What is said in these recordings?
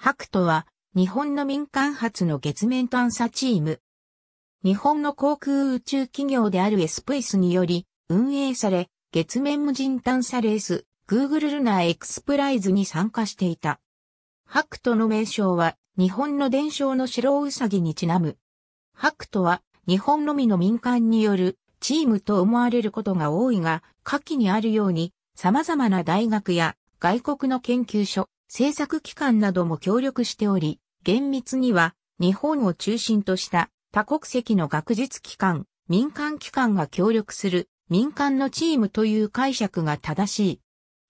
ハクトは、日本の民間発の月面探査チーム。日本の航空宇宙企業であるエスプイスにより、運営され、月面無人探査レース、Google ルナーエクスプライズに参加していた。ハクトの名称は、日本の伝承の白ウサギにちなむ。ハクトは、日本のみの民間による、チームと思われることが多いが、下記にあるように、様々な大学や外国の研究所、制作機関なども協力しており、厳密には日本を中心とした多国籍の学術機関、民間機関が協力する民間のチームという解釈が正しい。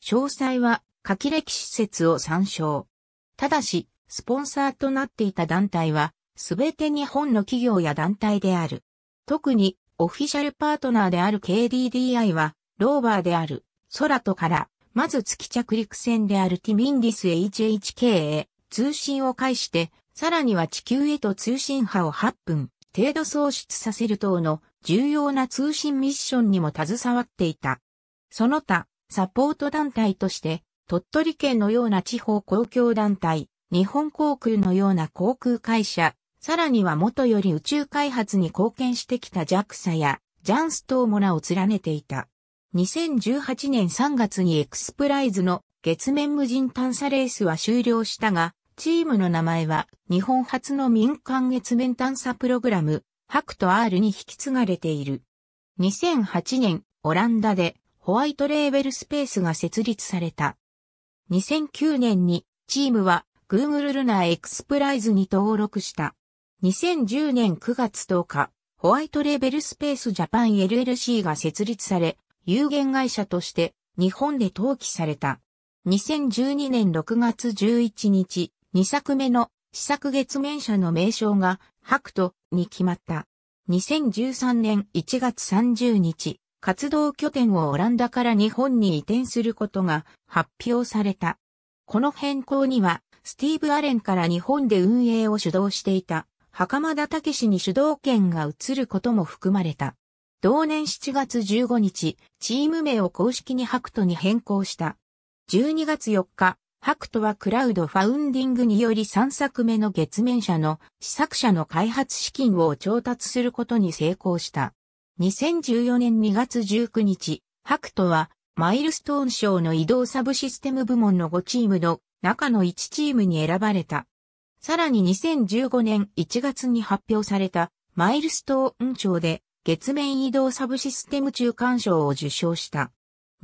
詳細は書き歴史説を参照。ただし、スポンサーとなっていた団体は、すべて日本の企業や団体である。特に、オフィシャルパートナーである KDDI は、ローバーである、空とから、まず月着陸船であるティミンディス HHK へ通信を介して、さらには地球へと通信波を8分程度喪失させる等の重要な通信ミッションにも携わっていた。その他、サポート団体として、鳥取県のような地方公共団体、日本航空のような航空会社、さらには元より宇宙開発に貢献してきた JAXA や j a n s 等も名を連ねていた。2018年3月にエクスプライズの月面無人探査レースは終了したが、チームの名前は日本初の民間月面探査プログラム、ハクト R に引き継がれている。2008年、オランダでホワイトレーベルスペースが設立された。2009年にチームは Google ルナースプライズに登録した。2010年9月10日、ホワイトレーベルスペースジャパン LLC が設立され、有限会社として日本で登記された。2012年6月11日、2作目の試作月面車の名称がハクトに決まった。2013年1月30日、活動拠点をオランダから日本に移転することが発表された。この変更には、スティーブ・アレンから日本で運営を主導していた、袴田武に主導権が移ることも含まれた。同年7月15日、チーム名を公式にハクトに変更した。12月4日、ハクトはクラウドファウンディングにより3作目の月面社の試作車の開発資金を調達することに成功した。2014年2月19日、ハクトはマイルストーン賞の移動サブシステム部門の5チームの中の1チームに選ばれた。さらに2015年1月に発表されたマイルストーン賞で月面移動サブシステム中間賞を受賞した。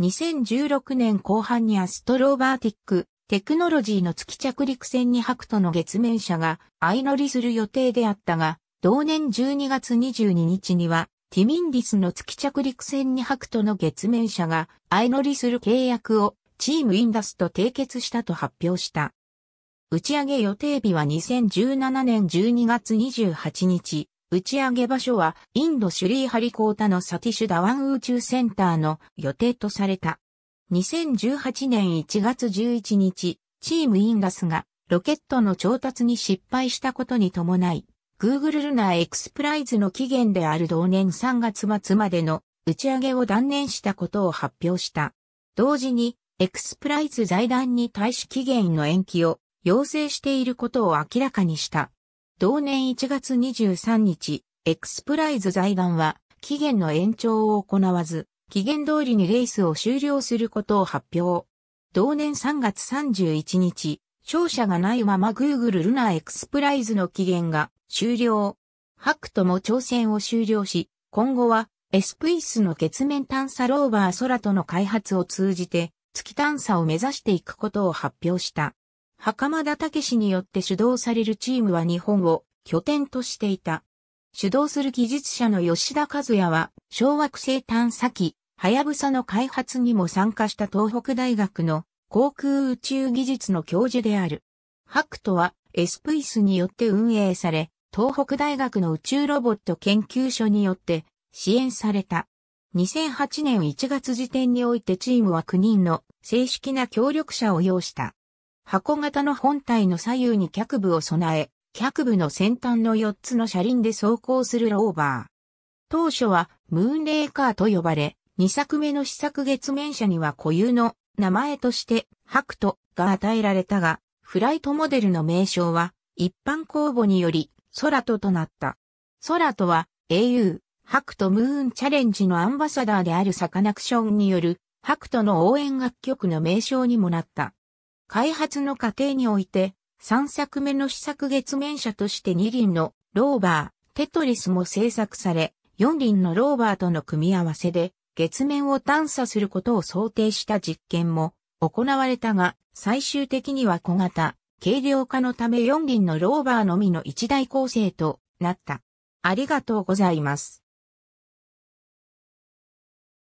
2016年後半にアストローバーティックテクノロジーの月着陸船に吐くとの月面車が相乗りする予定であったが、同年12月22日にはティミンディスの月着陸船に吐くとの月面車が相乗りする契約をチームインダスと締結したと発表した。打ち上げ予定日は2017年12月28日、打ち上げ場所はインドシュリーハリコータのサティシュダワン宇宙センターの予定とされた。2018年1月11日、チームインダスがロケットの調達に失敗したことに伴い、Google ルナーエクスプライズの期限である同年3月末までの打ち上げを断念したことを発表した。同時に、エクスプライズ財団に対し期限の延期を要請していることを明らかにした。同年1月23日、エクスプライズ財団は、期限の延長を行わず、期限通りにレースを終了することを発表。同年3月31日、勝者がないまま Google ルナーエクスプライズの期限が終了。ハクトも挑戦を終了し、今後はエスプイスの月面探査ローバー空との開発を通じて月探査を目指していくことを発表した。袴田武史によって主導されるチームは日本を拠点としていた。主導する技術者の吉田和也は、小惑星探査機、はやぶさの開発にも参加した東北大学の航空宇宙技術の教授である。ハクトはエスプイスによって運営され、東北大学の宇宙ロボット研究所によって支援された。2008年1月時点においてチームは9人の正式な協力者を要した。箱型の本体の左右に脚部を備え、脚部の先端の4つの車輪で走行するローバー。当初はムーンレーカーと呼ばれ、2作目の試作月面車には固有の名前としてハクトが与えられたが、フライトモデルの名称は一般公募によりソラトとなった。ソラトは au ハクトムーンチャレンジのアンバサダーであるサカナクションによるハクトの応援楽曲の名称にもなった。開発の過程において、3作目の試作月面車として2輪のローバー、テトリスも制作され、4輪のローバーとの組み合わせで、月面を探査することを想定した実験も行われたが、最終的には小型、軽量化のため4輪のローバーのみの一大構成となった。ありがとうございます。